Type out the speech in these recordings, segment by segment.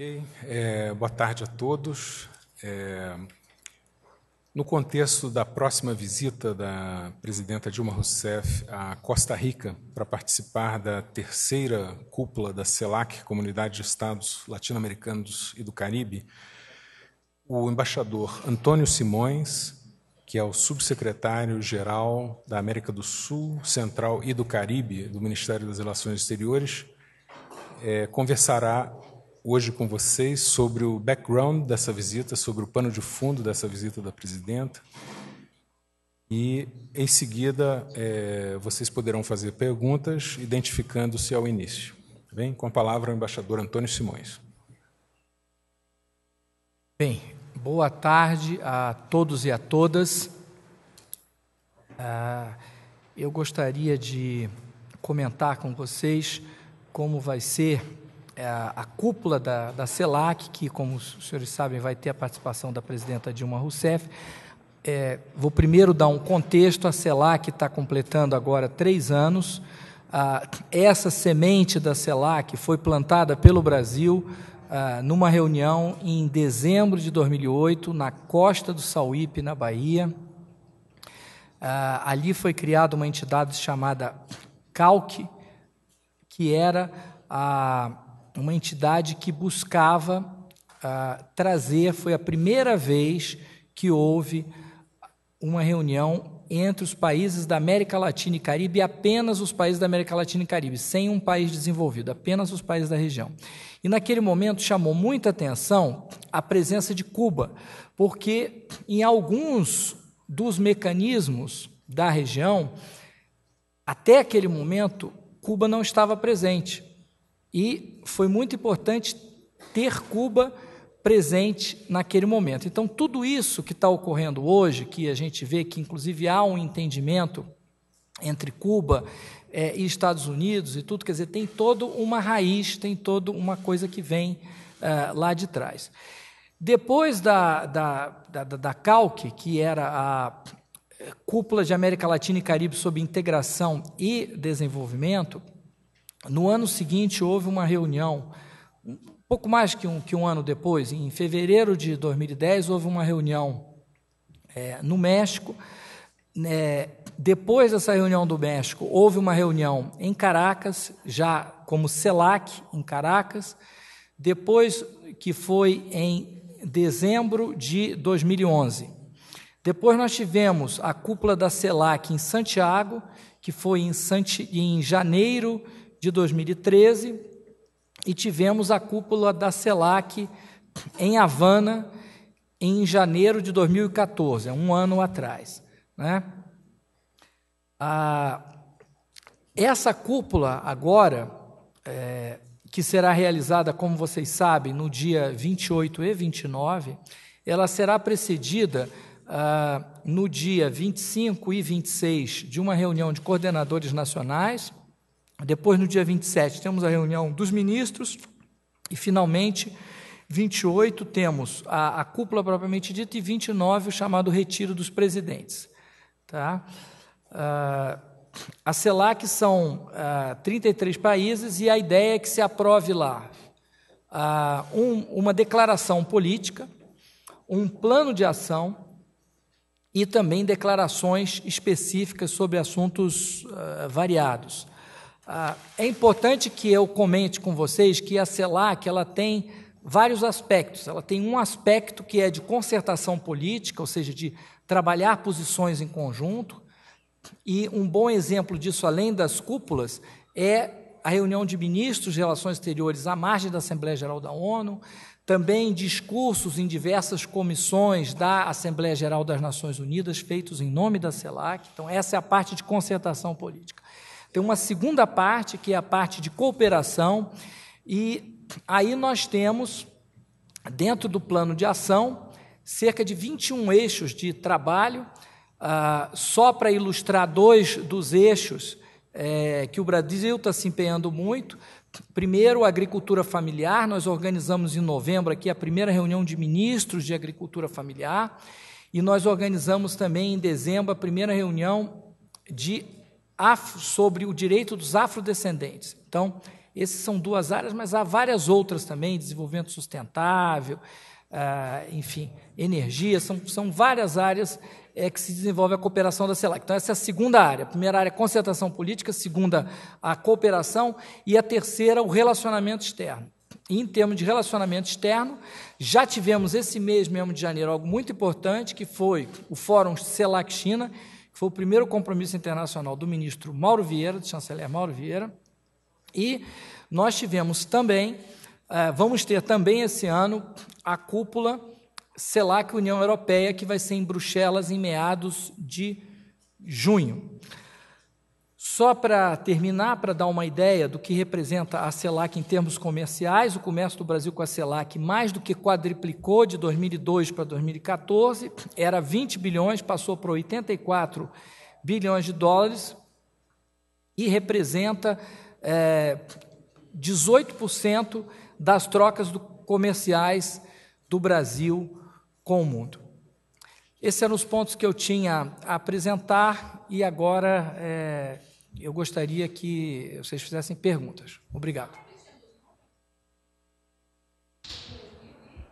Ok. É, boa tarde a todos. É, no contexto da próxima visita da presidenta Dilma Rousseff à Costa Rica para participar da terceira cúpula da CELAC, Comunidade de Estados Latino-Americanos e do Caribe, o embaixador Antônio Simões, que é o subsecretário-geral da América do Sul, Central e do Caribe do Ministério das Relações Exteriores, é, conversará hoje com vocês sobre o background dessa visita, sobre o pano de fundo dessa visita da presidenta. E, em seguida, é, vocês poderão fazer perguntas, identificando-se ao início. bem? Com a palavra, o embaixador Antônio Simões. Bem, boa tarde a todos e a todas. Ah, eu gostaria de comentar com vocês como vai ser é, a, a cúpula da, da CELAC, que, como os senhores sabem, vai ter a participação da presidenta Dilma Rousseff. É, vou primeiro dar um contexto: a CELAC está completando agora três anos. Ah, essa semente da CELAC foi plantada pelo Brasil ah, numa reunião em dezembro de 2008, na costa do Sauípe, na Bahia. Ah, ali foi criada uma entidade chamada CALC, que era a uma entidade que buscava ah, trazer, foi a primeira vez que houve uma reunião entre os países da América Latina e Caribe, apenas os países da América Latina e Caribe, sem um país desenvolvido, apenas os países da região. E naquele momento chamou muita atenção a presença de Cuba, porque em alguns dos mecanismos da região, até aquele momento, Cuba não estava presente. E foi muito importante ter Cuba presente naquele momento. Então, tudo isso que está ocorrendo hoje, que a gente vê que, inclusive, há um entendimento entre Cuba é, e Estados Unidos e tudo, quer dizer, tem toda uma raiz, tem toda uma coisa que vem uh, lá de trás. Depois da, da, da, da CALC, que era a eh, Cúpula de América Latina e Caribe sobre Integração e Desenvolvimento, no ano seguinte, houve uma reunião, um pouco mais que um, que um ano depois, em fevereiro de 2010, houve uma reunião é, no México. É, depois dessa reunião do México, houve uma reunião em Caracas, já como CELAC, em Caracas. Depois, que foi em dezembro de 2011. Depois nós tivemos a cúpula da CELAC em Santiago, que foi em, Santi... em janeiro de 2013 e tivemos a cúpula da CELAC em Havana em janeiro de 2014, um ano atrás. Né? Ah, essa cúpula agora, é, que será realizada, como vocês sabem, no dia 28 e 29, ela será precedida ah, no dia 25 e 26 de uma reunião de coordenadores nacionais depois, no dia 27, temos a reunião dos ministros. E, finalmente, 28, temos a, a cúpula propriamente dita. E 29, o chamado retiro dos presidentes. Tá? Ah, a CELAC são ah, 33 países e a ideia é que se aprove lá ah, um, uma declaração política, um plano de ação e também declarações específicas sobre assuntos ah, variados. Ah, é importante que eu comente com vocês que a CELAC ela tem vários aspectos. Ela tem um aspecto que é de concertação política, ou seja, de trabalhar posições em conjunto. E um bom exemplo disso, além das cúpulas, é a reunião de ministros de Relações Exteriores à margem da Assembleia Geral da ONU, também discursos em diversas comissões da Assembleia Geral das Nações Unidas, feitos em nome da CELAC. Então, essa é a parte de concertação política. Tem uma segunda parte, que é a parte de cooperação, e aí nós temos, dentro do plano de ação, cerca de 21 eixos de trabalho. Ah, só para ilustrar dois dos eixos é, que o Brasil está se empenhando muito. Primeiro, a agricultura familiar. Nós organizamos em novembro aqui a primeira reunião de ministros de agricultura familiar. E nós organizamos também em dezembro a primeira reunião de afro, sobre o direito dos afrodescendentes. Então, essas são duas áreas, mas há várias outras também, desenvolvimento sustentável, ah, enfim, energia, são, são várias áreas é, que se desenvolve a cooperação da CELAC. Então, essa é a segunda área. A primeira área é concertação política, a segunda, a cooperação, e a terceira, o relacionamento externo. E, em termos de relacionamento externo, já tivemos esse mês mesmo de janeiro algo muito importante, que foi o Fórum CELAC China, foi o primeiro compromisso internacional do ministro Mauro Vieira, do chanceler Mauro Vieira. E nós tivemos também, é, vamos ter também esse ano, a cúpula CELAC União Europeia, que vai ser em Bruxelas em meados de junho. Só para terminar, para dar uma ideia do que representa a CELAC em termos comerciais, o comércio do Brasil com a CELAC mais do que quadriplicou de 2002 para 2014, era 20 bilhões, passou para 84 bilhões de dólares e representa é, 18% das trocas do, comerciais do Brasil com o mundo. Esses eram os pontos que eu tinha a apresentar e agora é, eu gostaria que vocês fizessem perguntas. Obrigado.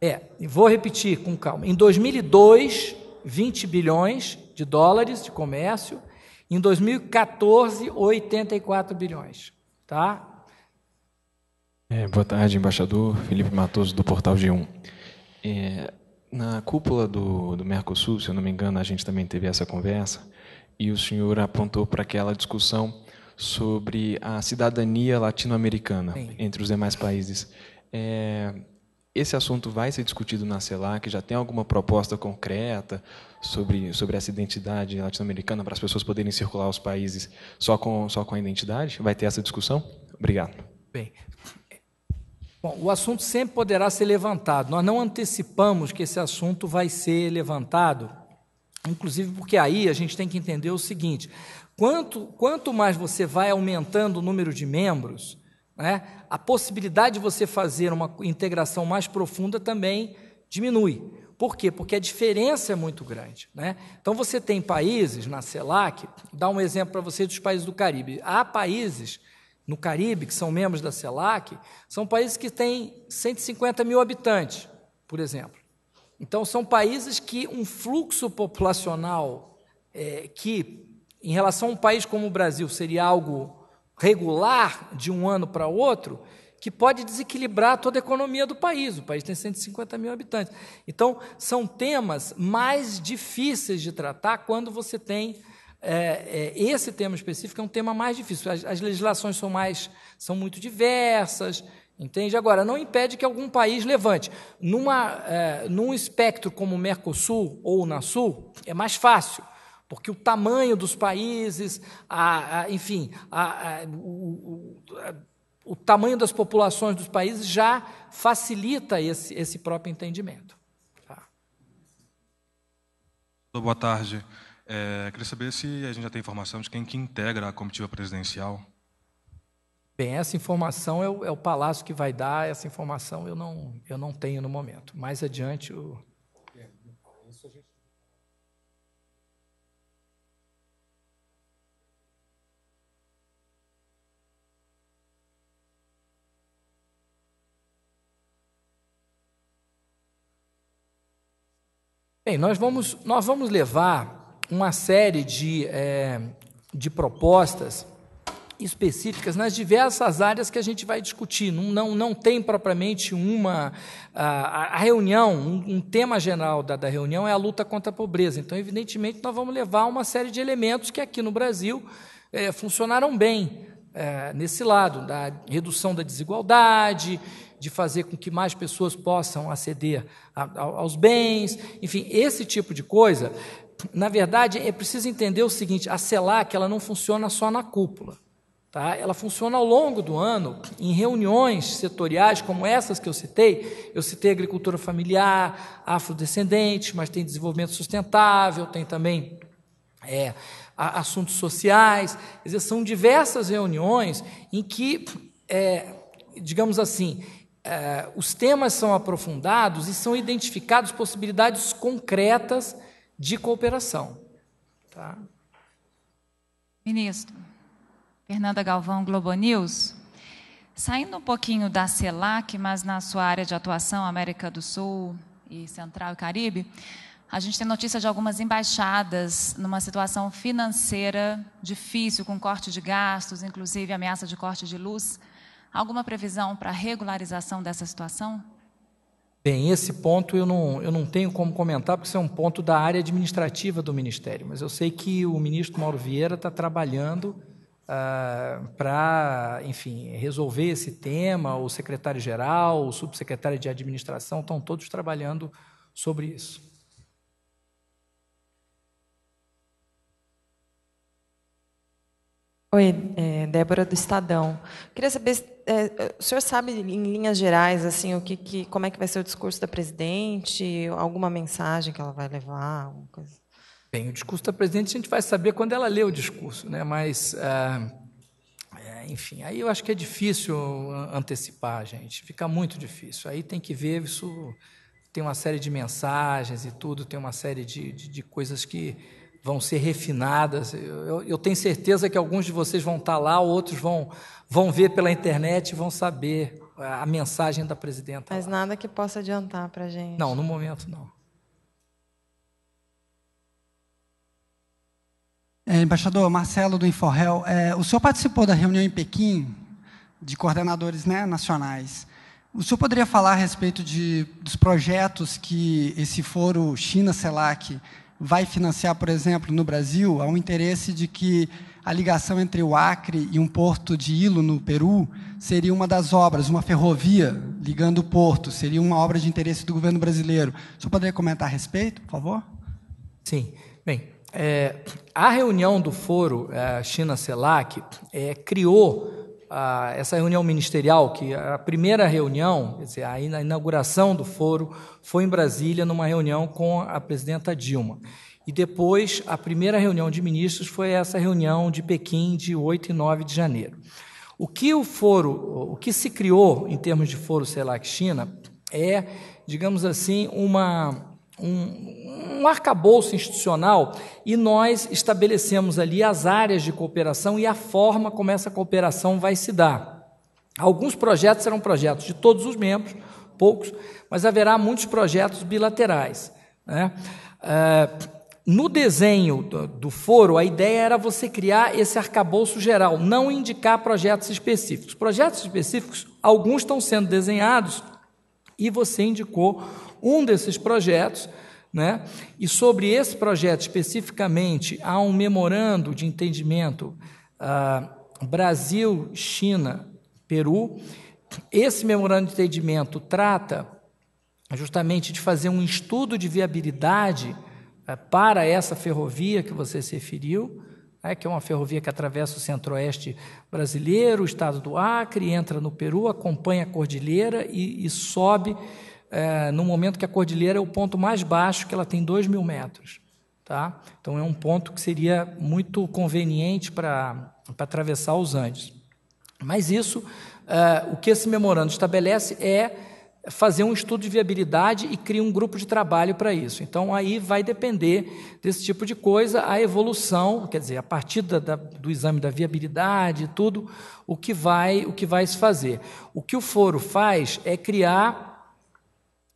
É, vou repetir com calma. Em 2002, 20 bilhões de dólares de comércio. Em 2014, 84 bilhões. Tá? É, boa tarde, embaixador. Felipe Matoso, do Portal G1. É, na cúpula do, do Mercosul, se eu não me engano, a gente também teve essa conversa e o senhor apontou para aquela discussão sobre a cidadania latino-americana entre os demais países. É, esse assunto vai ser discutido na CELAC? Já tem alguma proposta concreta sobre, sobre essa identidade latino-americana para as pessoas poderem circular os países só com, só com a identidade? Vai ter essa discussão? Obrigado. Bem, Bom, o assunto sempre poderá ser levantado. Nós não antecipamos que esse assunto vai ser levantado Inclusive, porque aí a gente tem que entender o seguinte: quanto, quanto mais você vai aumentando o número de membros, né, a possibilidade de você fazer uma integração mais profunda também diminui. Por quê? Porque a diferença é muito grande. Né? Então, você tem países na CELAC, dá um exemplo para você dos países do Caribe. Há países no Caribe, que são membros da CELAC, são países que têm 150 mil habitantes, por exemplo. Então, são países que um fluxo populacional é, que, em relação a um país como o Brasil, seria algo regular de um ano para outro, que pode desequilibrar toda a economia do país. O país tem 150 mil habitantes. Então, são temas mais difíceis de tratar quando você tem. É, é, esse tema específico é um tema mais difícil. As, as legislações são mais são muito diversas, Entende? Agora, não impede que algum país levante. Numa, é, num espectro como o Mercosul ou o Unasul, é mais fácil, porque o tamanho dos países, a, a, enfim, a, o, o, tamanho das populações dos países já facilita esse, esse próprio entendimento. Tá. Boa tarde. É, queria saber se a gente já tem informação de quem que integra a comitiva presidencial. Bem, essa informação é o, é o, Palácio que vai dar, essa informação eu não, eu não tenho no momento. Mais adiante o. Bem, nós vamos, nós vamos levar uma série de, é, de propostas específicas nas diversas áreas que a gente vai discutir. Não, não, não tem propriamente uma. A, a reunião, um, um, tema geral da, da reunião é a luta contra a pobreza. Então, evidentemente, nós vamos levar uma série de elementos que aqui no Brasil é, funcionaram bem é, nesse lado, da redução da desigualdade, de fazer com que mais pessoas possam aceder aos bens, enfim, esse tipo de coisa. Na verdade, é preciso entender o seguinte: a CELAC ela não funciona só na cúpula. Tá? Ela funciona ao longo do ano em reuniões setoriais como essas que eu citei. Eu citei agricultura familiar, afrodescendente, mas tem desenvolvimento sustentável, tem também é, assuntos sociais. Dizer, são diversas reuniões em que, é, digamos assim, é, os temas são aprofundados e são identificadas possibilidades concretas de cooperação. Tá? Ministro. Fernanda Galvão, Globo News. Saindo um pouquinho da CELAC, mas na sua área de atuação, América do Sul e Central e Caribe, a gente tem notícia de algumas embaixadas numa situação financeira difícil, com corte de gastos, inclusive ameaça de corte de luz. Alguma previsão para regularização dessa situação? Bem, esse ponto eu não, eu não tenho como comentar, porque isso é um ponto da área administrativa do Ministério, mas eu sei que o ministro Mauro Vieira está trabalhando Uh, ah, para, enfim, resolver esse tema, o secretário-geral, o subsecretário de administração, estão todos trabalhando sobre isso. Oi, é, Débora do Estadão. Queria saber, é, o senhor sabe em linhas gerais assim o que, que, como é que vai ser o discurso da presidente, alguma mensagem que ela vai levar, alguma coisa? Bem, o discurso da presidente a gente vai saber quando ela lê o discurso, né? mas, ah, enfim, aí eu acho que é difícil antecipar, gente, fica muito difícil. Aí tem que ver, isso tem uma série de mensagens e tudo, tem uma série de, de, de coisas que vão ser refinadas. Eu, eu, eu, tenho certeza que alguns de vocês vão estar lá, outros vão, vão ver pela internet e vão saber a, a mensagem da presidenta. Mas lá. nada que possa adiantar para a gente. Não, no momento não. É, embaixador Marcelo do Inforrel, é, o senhor participou da reunião em Pequim de coordenadores né, nacionais. O senhor poderia falar a respeito de, dos projetos que esse foro China-CELAC vai financiar, por exemplo, no Brasil? Há um interesse de que a ligação entre o Acre e um porto de Ilo, no Peru, seria uma das obras, uma ferrovia ligando o porto, seria uma obra de interesse do governo brasileiro. O senhor poderia comentar a respeito, por favor? Sim. Bem, é, a reunião do foro é, China-CELAC é, criou a, essa reunião ministerial, que a primeira reunião, quer dizer, a inauguração do foro, foi em Brasília, numa reunião com a presidenta Dilma. E depois, a primeira reunião de ministros foi essa reunião de Pequim, de 8 e 9 de janeiro. O que o foro, o que se criou em termos de foro CELAC-China é, digamos assim, uma um, um arcabouço institucional e nós estabelecemos ali as áreas de cooperação e a forma como essa cooperação vai se dar. Alguns projetos serão projetos de todos os membros, poucos, mas haverá muitos projetos bilaterais. Né? É, no desenho do, do, foro, a ideia era você criar esse arcabouço geral, não indicar projetos específicos. Projetos específicos, alguns estão sendo desenhados e você indicou um desses projetos, né? E sobre esse projeto especificamente, há um memorando de entendimento ah, Brasil-China-Peru. Esse memorando de entendimento trata justamente de fazer um estudo de viabilidade ah, para essa ferrovia que você se referiu, É, que é uma ferrovia que atravessa o centro-oeste brasileiro, o estado do Acre, entra no Peru, acompanha a cordilheira e, e sobe é, no momento que a cordilheira é o ponto mais baixo, que ela tem 2 mil metros. Tá? Então é um ponto que seria muito conveniente para atravessar os Andes. Mas isso, é, o que esse memorando estabelece é fazer um estudo de viabilidade e cria um grupo de trabalho para isso. Então aí vai depender desse tipo de coisa a evolução, quer dizer, a partir da, da, do exame da viabilidade e tudo, o que vai o que vai se fazer. O que o foro faz é criar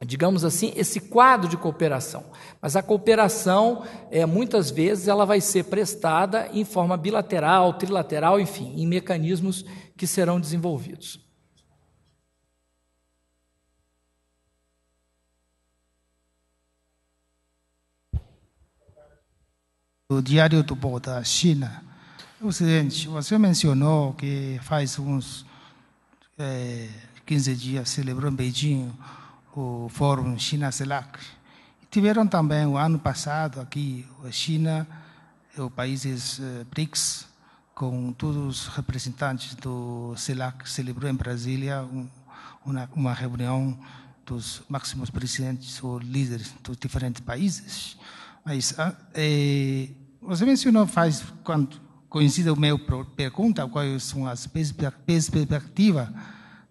digamos assim, esse quadro de cooperação. Mas a cooperação, é, muitas vezes, ela vai ser prestada em forma bilateral, trilateral, enfim, em mecanismos que serão desenvolvidos. O Diário do Povo da China. É o seguinte, você mencionou que faz uns é, 15 dias celebrou em Beijing o Fórum China CELAC. Tiveram também, o ano passado, aqui, a China, eh, os países eh, BRICS, com todos os representantes do CELAC, celebrou em Brasília uma, uma reunião dos máximos presidentes ou líderes dos diferentes países. Mas é, você mencionou faz quando coincide o meu pergunta quais são as perspectivas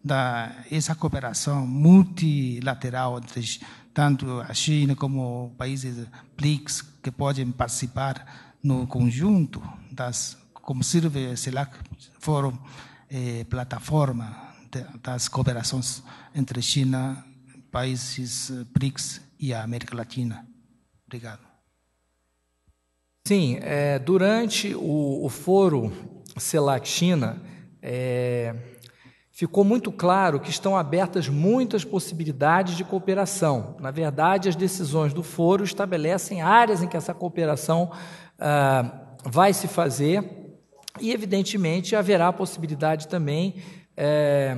da essa cooperação multilateral entre tanto a China como países BRICS que podem participar no conjunto das como serve o lá foram eh, plataforma das cooperações entre China países BRICS eh, e a América Latina obrigado sim é, durante o, o foro CELAC China é, Ficou muito claro que estão abertas muitas possibilidades de cooperação. Na verdade, as decisões do foro estabelecem áreas em que essa cooperação ah, vai se fazer e, evidentemente, haverá a possibilidade também eh,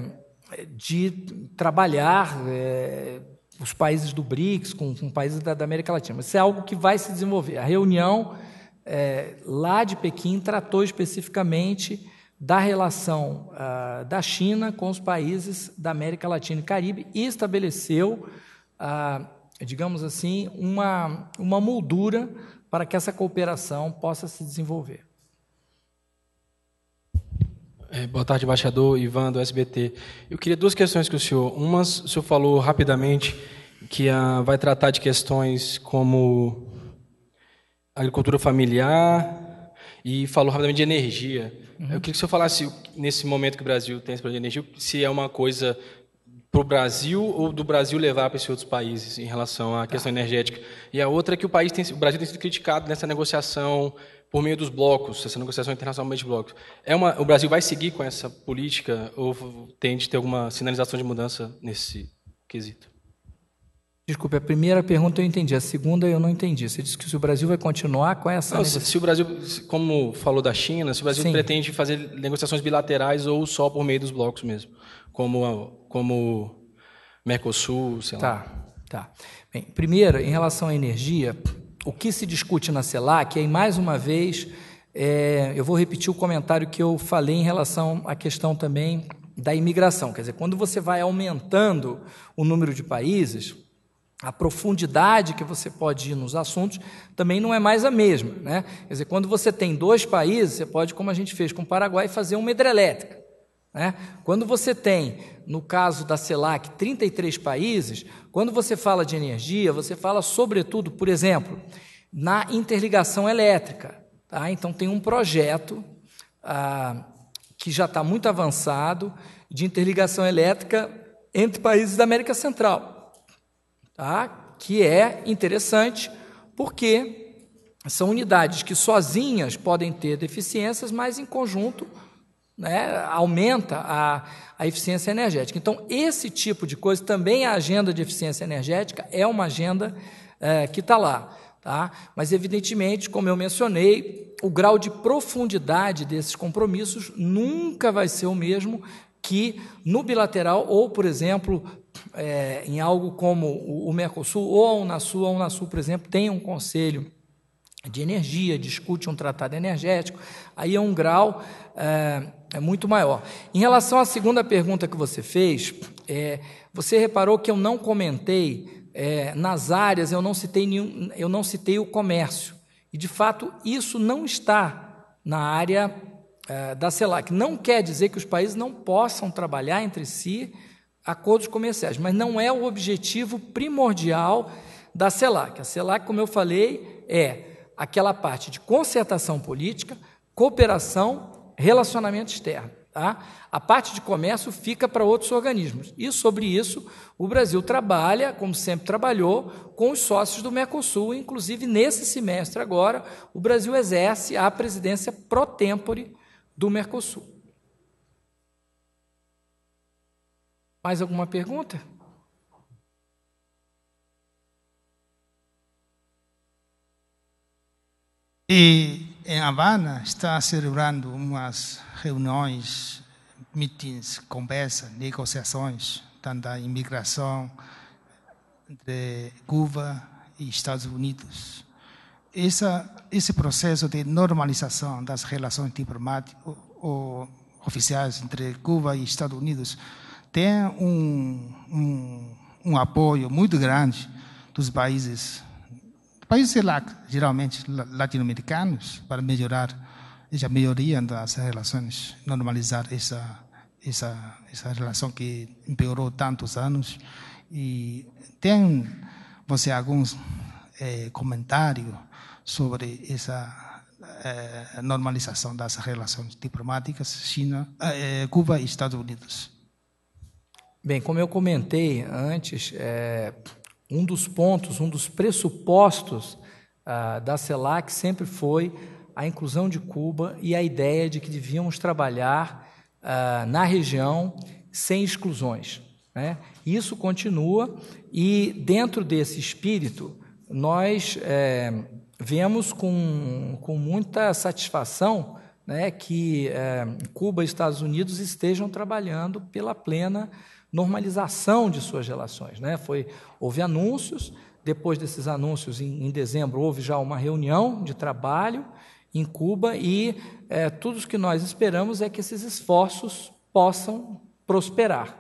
de trabalhar. Eh, os países do BRICS, com, com países da, da, América Latina. Mas isso é algo que vai se desenvolver. A reunião eh, lá de Pequim tratou especificamente da relação uh, da China com os países da América Latina e Caribe e estabeleceu, uh, digamos assim, uma, uma moldura para que essa cooperação possa se desenvolver. É, boa tarde, embaixador Ivan, do SBT. Eu queria duas questões com o senhor. Umas, o senhor falou rapidamente que ah, vai tratar de questões como agricultura familiar e falou rapidamente de energia. Uhum. Eu queria que o senhor falasse, nesse momento que o Brasil tem esse problema de energia, se é uma coisa para o Brasil ou do Brasil levar para esses outros países em relação à questão tá. energética. E a outra é que o, país tem, o Brasil tem sido criticado nessa negociação por meio dos blocos, essa negociação internacional meio de blocos. É uma, o Brasil vai seguir com essa política ou tem de ter alguma sinalização de mudança nesse quesito? Desculpe, a primeira pergunta eu entendi, a segunda eu não entendi. Você disse que se o Brasil vai continuar com essa. Não, se o Brasil, como falou da China, se o Brasil Sim. pretende fazer negociações bilaterais ou só por meio dos blocos mesmo, como como Mercosul, sei tá, lá. Tá, tá. primeiro, em relação à energia, o que se discute na CELAC aí mais uma vez, é, eu vou repetir o comentário que eu falei em relação à questão também da imigração. Quer dizer, quando você vai aumentando o número de países a profundidade que você pode ir nos assuntos também não é mais a mesma. Né? Quer dizer, quando você tem dois países, você pode, como a gente fez com o Paraguai, fazer uma hidrelétrica. Né? Quando você tem, no caso da CELAC, 33 países, quando você fala de energia, você fala sobretudo, por exemplo, na interligação elétrica. Tá? Então, tem um projeto ah, que já está muito avançado de interligação elétrica entre países da América Central tá? que é interessante porque são unidades que sozinhas podem ter deficiências, mas em conjunto né, aumenta a, a eficiência energética. Então, esse tipo de coisa, também a agenda de eficiência energética é uma agenda é, que está lá. Tá? Mas, evidentemente, como eu mencionei, o grau de profundidade desses compromissos nunca vai ser o mesmo que no bilateral ou, por exemplo, é, em algo como o, o Mercosul ou a Unasul, a Unasul, por exemplo, tem um conselho de energia, discute um tratado energético, aí é um grau é, é muito maior. Em relação à segunda pergunta que você fez, é, você reparou que eu não comentei é, nas áreas, eu não citei nenhum, eu não citei o comércio. E de fato isso não está na área é, da CELAC. Não quer dizer que os países não possam trabalhar entre si acordos comerciais, mas não é o objetivo primordial da CELAC. A CELAC, como eu falei, é aquela parte de concertação política, cooperação, relacionamento externo. Tá? A parte de comércio fica para outros organismos. E sobre isso, o Brasil trabalha, como sempre trabalhou, com os sócios do Mercosul. Inclusive, nesse semestre agora, o Brasil exerce a presidência pro tempore do Mercosul. Mais alguma pergunta? E em Havana está celebrando umas reuniões, meetings, conversas, negociações, tanto da imigração entre Cuba e Estados Unidos. Essa, esse processo de normalização das relações diplomáticas ou oficiais entre Cuba e Estados Unidos tem um, um, um apoio muito grande dos países, países lá, geralmente latino-americanos, para melhorar essa melhoria das relações, normalizar essa, essa, essa relação que empeorou tantos anos. E tem você alguns é, eh, comentários sobre essa é, normalização das relações diplomáticas China, é, Cuba e Estados Unidos? Bem, como eu comentei antes, é, um dos pontos, um dos pressupostos ah, da CELAC sempre foi a inclusão de Cuba e a ideia de que devíamos trabalhar ah, na região sem exclusões. Né? Isso continua e, dentro desse espírito, nós é, vemos com, com muita satisfação né, que é, Cuba e Estados Unidos estejam trabalhando pela plena normalização de suas relações. Né? Foi, houve anúncios, depois desses anúncios, em, em dezembro, houve já uma reunião de trabalho em Cuba e é, tudo o que nós esperamos é que esses esforços possam prosperar.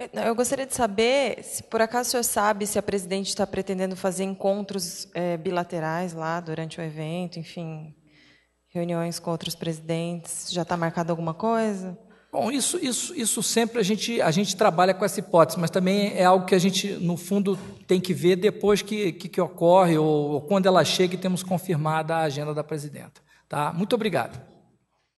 É, eu gostaria de saber se, por acaso, o senhor sabe se a presidente está pretendendo fazer encontros é, bilaterais lá durante o evento, enfim, reuniões com outros presidentes. Já está marcado alguma coisa? Bom, isso, isso, isso sempre a gente, a gente trabalha com essa hipótese, mas também é algo que a gente, no fundo, tem que ver depois que, que, que ocorre ou, ou quando ela chega e temos confirmada a agenda da presidenta. Tá? Muito obrigado.